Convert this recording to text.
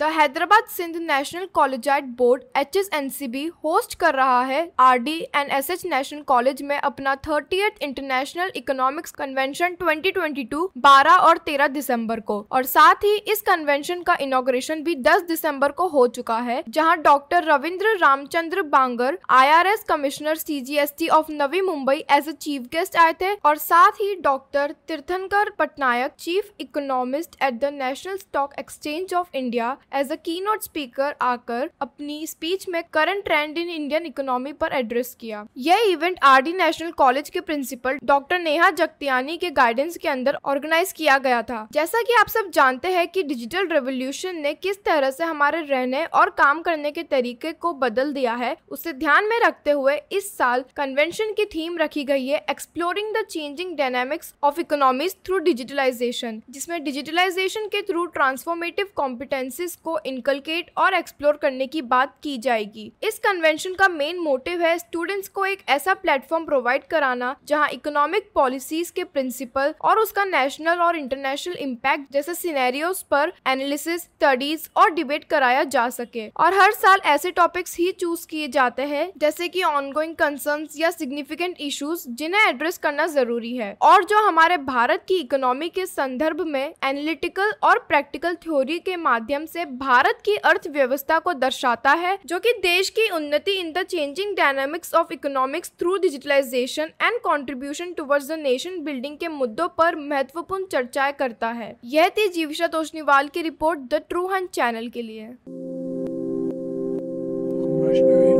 the Hyderabad Sindh national collegiate board H S N C B host कर रहा है R D and S H national college में अपना thirty international economics convention 2022 बारह और तेरह दिसम्बर को और साथ ही इस कन्वेंशन का इनोग्रेशन भी दस दिसंबर को हो चुका है जहाँ doctor Ravindra Ramchandra Bangar I R S commissioner C G S T of Navi Mumbai as a chief guest आए थे और साथ ही doctor Tirthankar Patnaik chief economist at the national stock exchange of India as a keynote speaker आकर अपनी स्पीच में current trend in Indian economy पर address किया यह event R D national college के प्रिंसिपल डॉक्टर नेहा जगतियानी के गाइडेंस के अंदर ऑर्गेनाइज किया गया था जैसा कि आप सब जानते हैं कि डिजिटल रेवोल्यूशन ने किस तरह से हमारे रहने और काम करने के तरीके को बदल दिया है उसे ध्यान में रखते हुए इस साल कन्वेंशन की थीम रखी गई है exploring the changing dynamics of economy through digitalization जिसमें डिजिटलाइजेशन के थ्रू ट्रांसफॉर्मेटिव कॉम्पिटेंसीज को इनकलकेट और एक्सप्लोर करने की बात की जाएगी इस कन्वेंशन का मेन मोटिव है स्टूडेंट्स को एक ऐसा प्लेटफॉर्म प्रोवाइड कराना जहां इकोनॉमिक पॉलिसीज के प्रिंसिपल और उसका नेशनल और इंटरनेशनल इम्पैक्ट जैसे सीनेरियोज पर एनालिसिस स्टडीज और डिबेट कराया जा सके और हर साल ऐसे टॉपिक्स ही चूज किए जाते हैं जैसे की ऑनगोइंग कंसर्न या सिग्निफिकेंट इशूज जिन्हें एड्रेस करना जरूरी है और जो हमारे भारत की इकोनॉमी के संदर्भ में एनालिटिकल और प्रैक्टिकल थ्योरी के माध्यम से भारत की अर्थव्यवस्था को दर्शाता है जो कि देश की उन्नति in the changing dynamics of economics through digitalization and contribution towards the nation building के मुद्दों पर महत्वपूर्ण चर्चाएं करता है यह थी जीविशा तोशनीवाल की रिपोर्ट द ट्रू हंड चैनल के लिए